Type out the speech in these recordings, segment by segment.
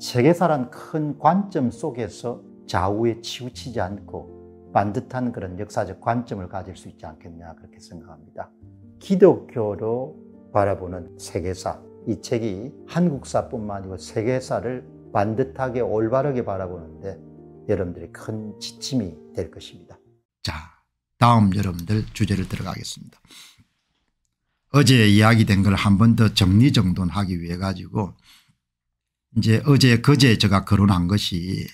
세계사란 큰 관점 속에서 좌우에 치우치지 않고 반듯한 그런 역사적 관점을 가질 수 있지 않겠냐 그렇게 생각합니다. 기독교로 바라보는 세계사 이 책이 한국사뿐만 아니고 세계사를 반듯하게 올바르게 바라보는데 여러분들이 큰 지침이 될 것입니다. 자 다음 여러분들 주제를 들어가겠습니다. 어제 이야기된 걸 한 번 더 정리정돈하기 위해 가지고 이제 어제 그제 제가 거론한 것이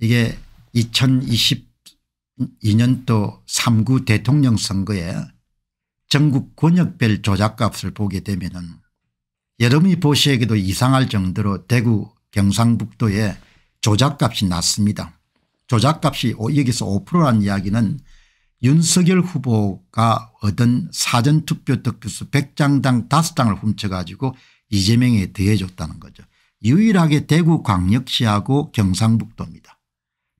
이게 2022년도 3구 대통령 선거에 전국 권역별 조작값을 보게 되면은 여름이 보시기에도 이상할 정도로 대구 경상북도에 조작값이 났습니다. 조작값이 여기서 5란 이야기는 윤석열 후보가 얻은 사전투표 득표수 100장당 5장을 훔쳐가지고 이재명에 대해줬다는 거죠. 유일하게 대구광역시하고 경상북도입니다.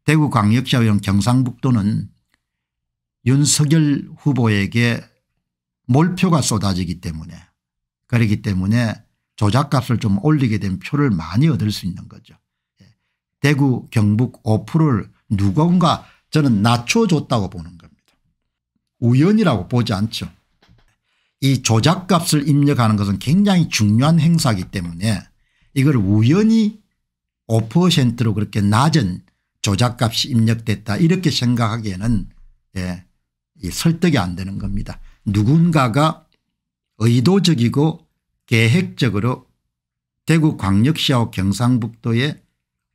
대구광역시와 경상북도는 윤석열 후보에게 몰표가 쏟아지기 때문에 그렇기 때문에 조작값을 좀 올리게 된 표를 많이 얻을 수 있는 거죠. 예. 대구 경북 5%를 누군가 저는 낮춰줬다고 보는 겁니다. 우연이라고 보지 않죠. 이 조작값을 입력하는 것은 굉장히 중요한 행사이기 때문에 이걸 우연히 5%로 그렇게 낮은 조작값이 입력됐다 이렇게 생각하기에는 예, 설득이 안 되는 겁니다. 누군가가 의도적이고 계획적으로 대구 광역시하고 경상북도에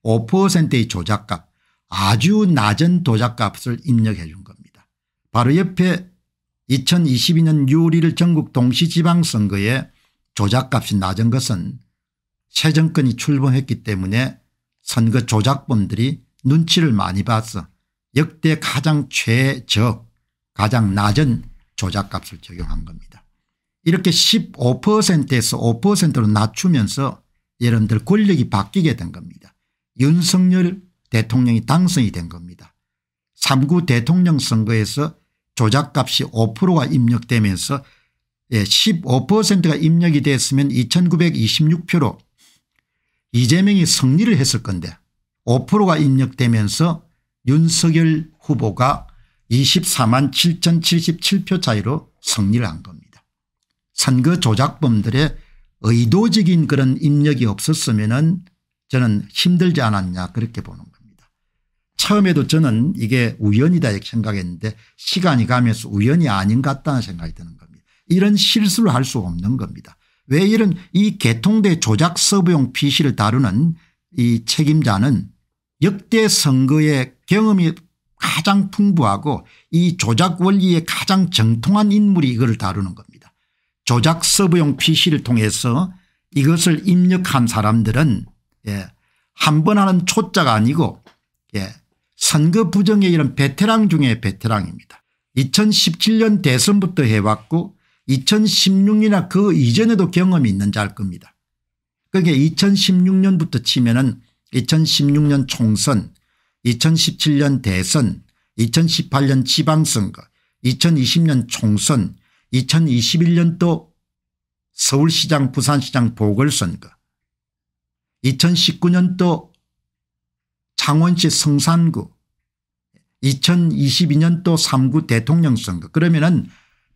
5%의 조작값 아주 낮은 조작값을 입력해 준 겁니다. 바로 옆에 2022년 6월 1일 전국 동시지방선거에 조작값이 낮은 것은 새 정권이 출범했기 때문에 선거 조작범들이 눈치를 많이 봤어 역대 가장 최적 가장 낮은 조작값을 적용한 겁니다. 이렇게 15%에서 5%로 낮추면서 여러분 들어 권력이 바뀌게 된 겁니다. 윤석열 대통령이 당선이 된 겁니다. 3구 대통령 선거에서 조작값이 5%가 입력되면서 15%가 예, 입력이 됐으면 2926표로 이재명이 승리를 했을 건데 5%가 입력되면서 윤석열 후보가 24만 7,077표 차이로 승리를 한 겁니다. 선거 조작범들의 의도적인 그런 입력이 없었으면 은 저는 힘들지 않았냐 그렇게 보는 겁니다. 처음에도 저는 이게 우연이다 이렇게 생각했는데 시간이 가면서 우연이 아닌 것 같다는 생각이 드는 겁니다. 이런 실수를 할 수 없는 겁니다. 왜 이런 이 개통대 조작 서브용 PC를 다루는 이 책임자는 역대 선거의 경험이 가장 풍부하고 이 조작 원리에 가장 정통한 인물이 이걸 다루는 겁니다. 조작 서브용 PC를 통해서 이것을 입력한 사람들은 예, 한 번 하는 초짜가 아니고 예, 선거 부정의 이런 베테랑 중에 베테랑입니다. 2017년 대선부터 해왔고 2016이나 그 이전에도 경험이 있는 자일 겁니다. 그러니까 2016년부터 치면은 2016년 총선 2017년 대선 2018년 지방선거 2020년 총선 2021년도 서울시장 부산시장 보궐선거 2019년도 창원시 성산구 2022년도 3구 대통령 선거 그러면은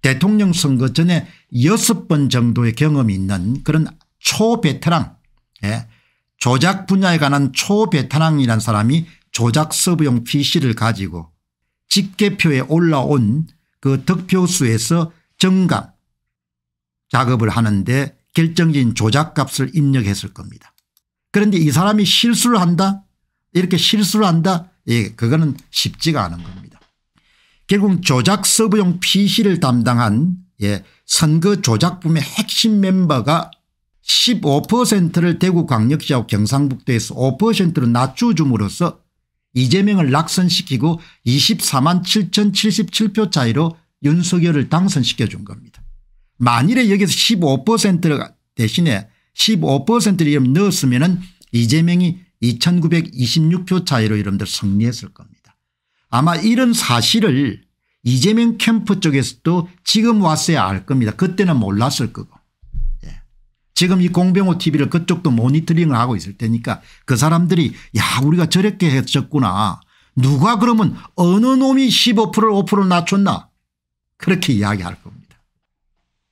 대통령 선거 전에 여섯 번 정도의 경험이 있는 그런 초베테랑 예. 조작 분야에 관한 초베테랑이라는 사람이 조작 서브용 PC를 가지고 집계표에 올라온 그 득표수에서 정감 작업을 하는데 결정적인 조작값을 입력했을 겁니다. 그런데 이 사람이 실수를 한다 이렇게 실수를 한다 예, 그거는 쉽지가 않은 겁니다. 결국 조작 서브용 PC를 담당한 예, 선거 조작품의 핵심 멤버가 15%를 대구광역시하고 경상북도에서 5%로 낮춰줌으로써 이재명을 낙선시키고 24만 7,077표 차이로 윤석열을 당선시켜준 겁니다. 만일에 여기서 15% 대신에 15%를 이름 넣었으면 이재명이 2926표 차이로 이러분들 승리했을 겁니다. 아마 이런 사실을 이재명 캠프 쪽에서도 지금 왔어야 알 겁니다. 그때는 몰랐을 거고. 예. 지금 이 공병호 tv를 그쪽도 모니터링을 하고 있을 테니까 그 사람들이 야 우리가 저렇게 했었구나. 누가 그러면 어느 놈이 1 5 5 낮췄나 그렇게 이야기할 겁니다.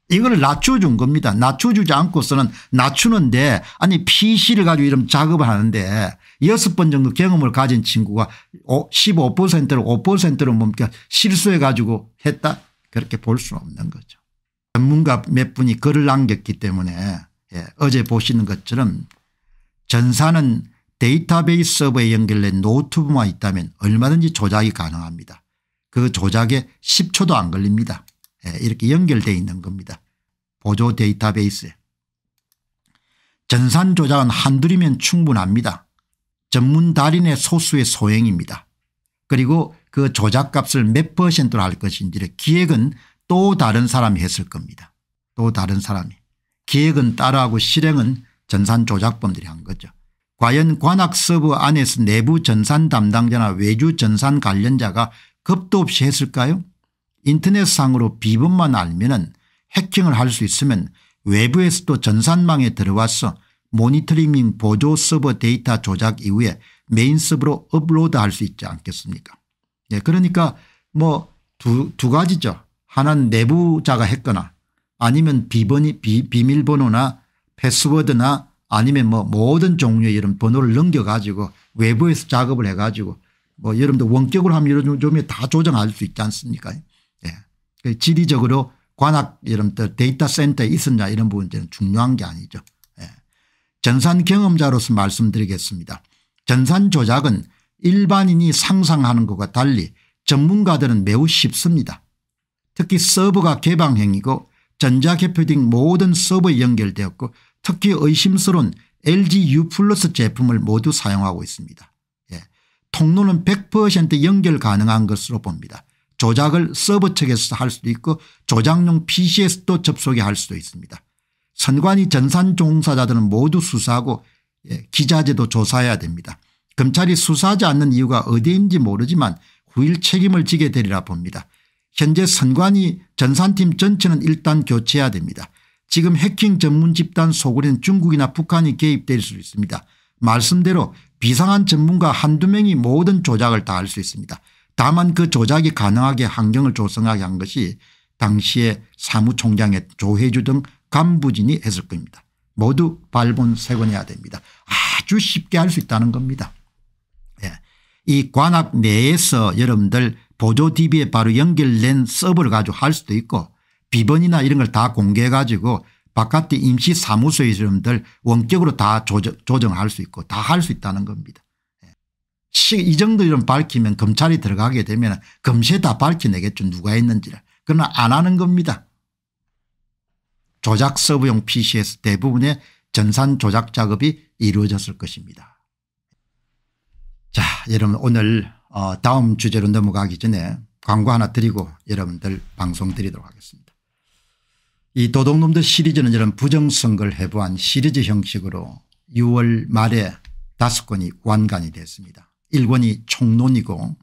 이걸 낮춰준 겁니다. 낮춰주지 않고서는 낮추는데 아니 PC를 가지고 이런 작업을 하는데 여섯 번 정도 경험을 가진 친구가 15%를 5%로 뭡니까 실수해 가지고 했다 그렇게 볼 수는 없는 거죠. 전문가 몇 분이 글을 남겼기 때문에 예, 어제 보시는 것처럼 전사는 데이터베이스 서버에 연결된 노트북만 있다면 얼마든지 조작이 가능합니다. 그 조작에 10초도 안 걸립니다. 예, 이렇게 연결되어 있는 겁니다. 보조 데이터베이스에. 전산 조작은 한둘이면 충분합니다. 전문 달인의 소수의 소행입니다. 그리고 그 조작값을 몇 퍼센트로 할 것인지를 기획은 또 다른 사람이 했을 겁니다. 또 다른 사람이. 기획은 따라하고 실행은 전산 조작범들이 한 거죠. 과연 관악 서버 안에서 내부 전산 담당자나 외주 전산 관련자가 겁도 없이 했을까요 인터넷상으로 비번만 알면은 해킹을 할 수 있으면 외부에서도 전산망에 들어와서 모니터링 보조 서버 데이터 조작 이후에 메인 서버로 업로드할 수 있지 않겠습니까 예, 그러니까 뭐두두 가지죠. 하나는 내부자가 했거나 아니면 비번이 비, 비밀번호나 패스워드나 아니면 뭐 모든 종류의 이런 번호를 넘겨가지고 외부에서 작업을 해가지고 뭐 여러분들 원격으로 하면 이런 점에 다 조정할 수 있지 않습니까 그 지리적으로 관악 이런 데이터 센터에 있었냐 이런 부분들은 중요한 게 아니죠. 예. 전산 경험자로서 말씀드리겠습니다. 전산 조작은 일반인이 상상하는 것과 달리 전문가들은 매우 쉽습니다. 특히 서버가 개방형이고 전자개표 등 모든 서버에 연결되었고 특히 의심스러운 LG U 플러스 제품을 모두 사용하고 있습니다. 예. 통로는 100% 연결 가능한 것으로 봅니다. 조작을 서버 측에서 할 수도 있고 조작용 PCS도 접속이 할 수도 있습니다. 선관위 전산 종사자들은 모두 수사하고 예, 기자재도 조사해야 됩니다. 검찰이 수사하지 않는 이유가 어디인지 모르지만 후일 책임을 지게 되리라 봅니다. 현재 선관위 전산팀 전체는 일단 교체해야 됩니다. 지금 해킹 전문 집단 소굴인 중국이나 북한이 개입될 수 있습니다. 말씀대로 비상한 전문가 한두 명이 모든 조작을 다 할 수 있습니다. 다만 그 조작이 가능하게 환경을 조성하게 한 것이 당시에 사무총장의 조혜주 등 간부진이 했을 겁니다. 모두 발본 세권해야 됩니다. 아주 쉽게 할 수 있다는 겁니다. 예. 이 관악 내에서 여러분들 보조 TV에 바로 연결된 서버를 가지고 할 수도 있고 비번이나 이런 걸 다 공개해 가지고 바깥의 임시사무소에 여러분들 원격으로 다 조정, 조정할 수 있고 다 할 수 있다는 겁니다. 이 정도 이름 밝히면 검찰이 들어가게 되면 검시에 다 밝혀내겠죠 누가 했는지를. 그러나 안 하는 겁니다. 조작 서브용 PC에서 대부분의 전산 조작 작업이 이루어졌을 것입니다. 자 여러분 오늘 어, 다음 주제로 넘어가기 전에 광고 하나 드리고 여러분들 방송 드리도록 하겠습니다. 이 도둑놈들 시리즈는 이런 부정선거를 해부한 시리즈 형식으로 6월 말에 다섯 건이 완간이 됐습니다. 1권이 총론이고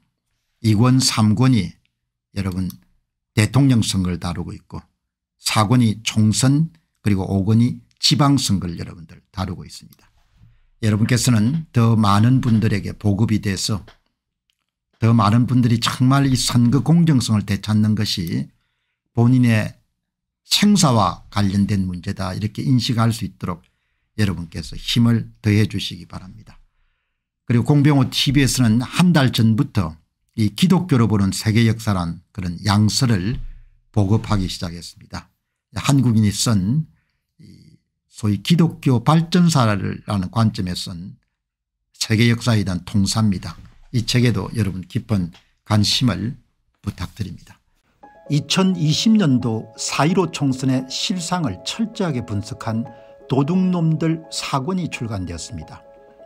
2권 3권이 여러분 대통령 선거를 다루고 있고 4권이 총선 그리고 5권이 지방선거를 여러분들 다루고 있습니다. 여러분께서는 더 많은 분들에게 보급이 돼서 더 많은 분들이 정말 이 선거 공정성을 되찾는 것이 본인의 생사와 관련된 문제다 이렇게 인식할 수 있도록 여러분께서 힘을 더해 주시기 바랍니다. 그리고 공병호 tv에서는 한 달 전부터 이 기독교로 보는 세계 역사란 그런 양서를 보급하기 시작했습니다. 한국인이 쓴 소위 기독교 발전사라는 관점에 쓴 세계 역사에 대한 통사입니다. 이 책에도 여러분 깊은 관심을 부탁드립니다. 2020년도 4.15 총선의 실상을 철저하게 분석한 도둑놈들 사건이 출간되었습니다.